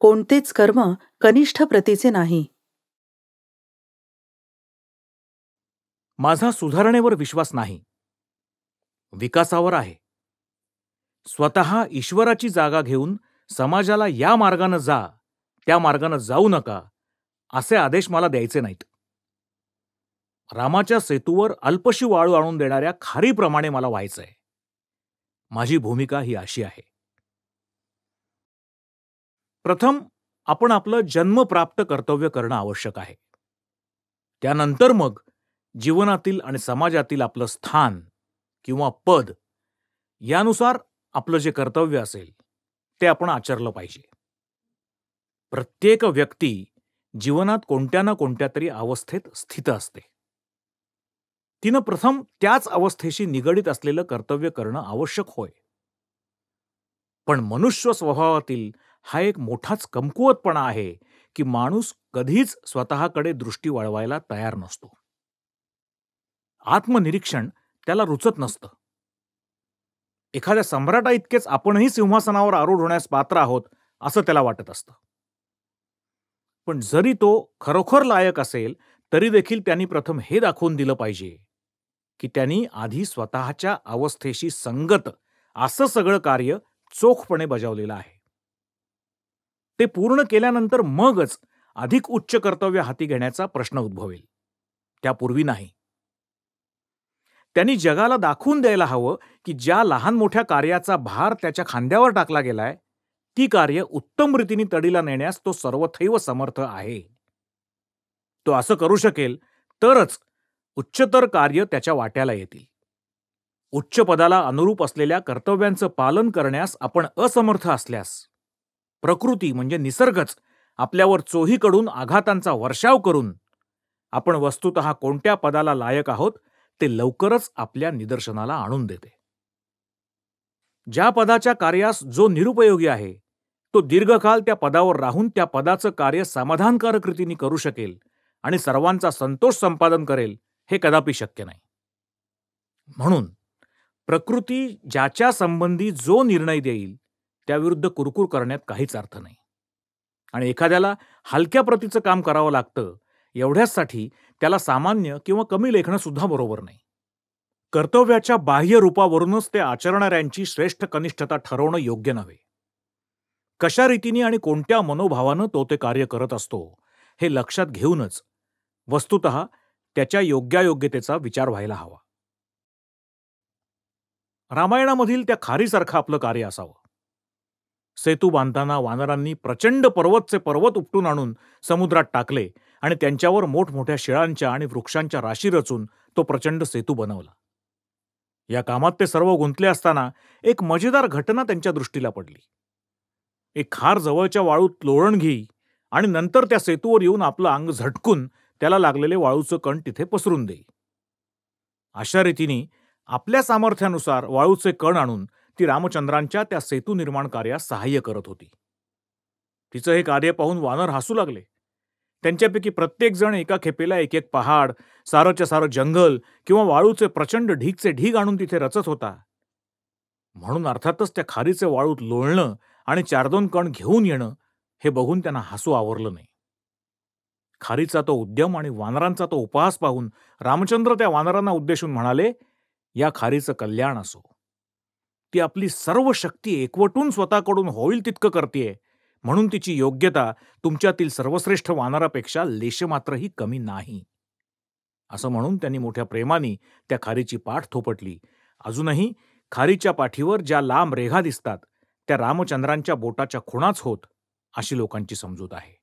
कोणतेच कर्म कनिष्ठ प्रतीचे नाही माझा सुधारणेवर विश्वास नाही विकासावर आहे स्वत ईश्वराची जागा घेऊन समाजाला या मार्गानं जा त्या मार्गानं जाऊ नका असे आदेश मला द्यायचे नाहीत रामाच्या सेतूवर अल्पशी वाळू आणून देणाऱ्या खारीप्रमाणे मला व्हायचंय माझी भूमिका ही अशी आहे प्रथम आपण आपलं जन्मप्राप्त कर्तव्य करणं आवश्यक आहे त्यानंतर मग जीवनातील आणि समाजातील आपलं स्थान किंवा पद यानुसार आपलं जे कर्तव्य असेल ते आपण आचरलं पाहिजे प्रत्येक व्यक्ती जीवनात कोणत्या ना कोणत्या तरी अवस्थेत स्थित असते तिनं प्रथम त्याच अवस्थेशी निगडीत असलेलं कर्तव्य करणं आवश्यक होय पण मनुष्य स्वभावातील हा एक मोठाच कमकुवतपणा आहे की माणूस कधीच स्वतःकडे दृष्टी वळवायला तयार नसतो आत्मनिरीक्षण त्याला रुचत नसतं एखाद्या सम्राटा इतकेच आपणही सिंहासनावर आरूढ होण्यास पात्र आहोत असं त्याला वाटत असतं पण जरी तो खरोखर लायक असेल तरी देखील त्यांनी प्रथम हे दाखवून दिलं पाहिजे की त्यांनी आधी स्वतःच्या अवस्थेशी संगत असं सगळं कार्य चोखपणे बजावलेलं आहे ते पूर्ण केल्यानंतर मगच अधिक उच्च कर्तव्य हाती घेण्याचा प्रश्न उद्भवेल त्यापूर्वी नाही त्यांनी जगाला दाखवून द्यायला हवं की ज्या लहान मोठ्या कार्याचा भार त्याच्या खांद्यावर टाकला गेलाय ती कार्य उत्तम रीतीने तडीला नेण्यास तो सर्वथैव समर्थ आहे तो असं करू शकेल तरच उच्चतर कार्य त्याच्या वाट्याला येतील उच्च पदाला अनुरूप असलेल्या कर्तव्यांचं पालन करण्यास आपण असमर्थ असल्यास प्रकृती म्हणजे निसर्गच आपल्यावर चोहीकडून आघातांचा वर्षाव करून आपण वस्तुत कोणत्या पदाला लायक आहोत ते लवकरच आपल्या निदर्शनाला आणून देते ज्या पदाच्या कार्यास जो निरुपयोगी आहे तो दीर्घकाल त्या पदावर राहून त्या पदाचं कार्य समाधानकारक रीतीने करू शकेल आणि सर्वांचा संतोष संपादन करेल हे कदापि शक्य नाही म्हणून प्रकृती ज्याच्या संबंधी जो निर्णय देईल त्याविरुद्ध कुरकुर करण्यात काहीच अर्थ नाही आणि एखाद्याला हलक्या प्रतीचं काम करावं लागतं एवढ्याचसाठी त्याला सामान्य किंवा कमी लेखणं सुद्धा बरोबर नाही कर्तव्याच्या बाह्य रूपावरूनच ते आचरणाऱ्यांची श्रेष्ठ कनिष्ठता ठरवणं योग्य नव्हे कशा रीतीने आणि कोणत्या मनोभावानं तो ते कार्य करत असतो हे लक्षात घेऊनच वस्तुत त्याच्या योग्यायोग्यतेचा विचार व्हायला हवा रामायणामधील त्या खारीसारखं आपलं कार्य असावं सेतू बांधताना वानरांनी प्रचंड पर्वतचे पर्वत उपटून आणून समुद्रात टाकले आणि त्यांच्यावर मोठमोठ्या शिळांच्या आणि वृक्षांच्या राशी रचून तो प्रचंड सेतू बनवला या कामात ते सर्व गुंतले असताना एक मजेदार घटना त्यांच्या दृष्टीला पडली एक खार जवळच्या वाळूत लोळण घेई आणि नंतर त्या सेतूवर येऊन आपलं अंग झटकून त्याला लागलेले वाळूचं कण तिथे पसरून देई अशा रीतीने आपल्या सामर्थ्यानुसार वाळूचे कण आणून ती रामचंद्रांच्या त्या सेतू निर्माण कार्यास सहाय्य करत होती तिचं हे कार्य पाहून वानर हसू लागले त्यांच्यापैकी प्रत्येकजण एका खेपेला एक एक पहाड सारंच्या सारं जंगल किंवा वाळूचे प्रचंड ढीगचे ढीग आणून तिथे रचत होता म्हणून अर्थातच त्या खारीचे वाळूत लोळणं आणि चार दोन कण घेऊन येणं हे बघून त्यांना हसू आवरलं नाही खारीचा तो उद्यम आणि वानरांचा तो उपहास पाहून रामचंद्र त्या वानरांना उद्देशून म्हणाले या खारीचं कल्याण असो ती आपली सर्व शक्ती एकवटून स्वतःकडून होईल तितकं करते म्हणून तिची योग्यता तुमच्यातील सर्वश्रेष्ठ वानरापेक्षा लेशमात्रही कमी नाही असं म्हणून त्यांनी मोठ्या प्रेमाने त्या खारीची पाठ थोपटली अजूनही खारीच्या पाठीवर ज्या लांब रेघा दिसतात त्या रामचंद्रांच्या बोटाच्या खुणाच होत अशी लोकांची समजूत आहे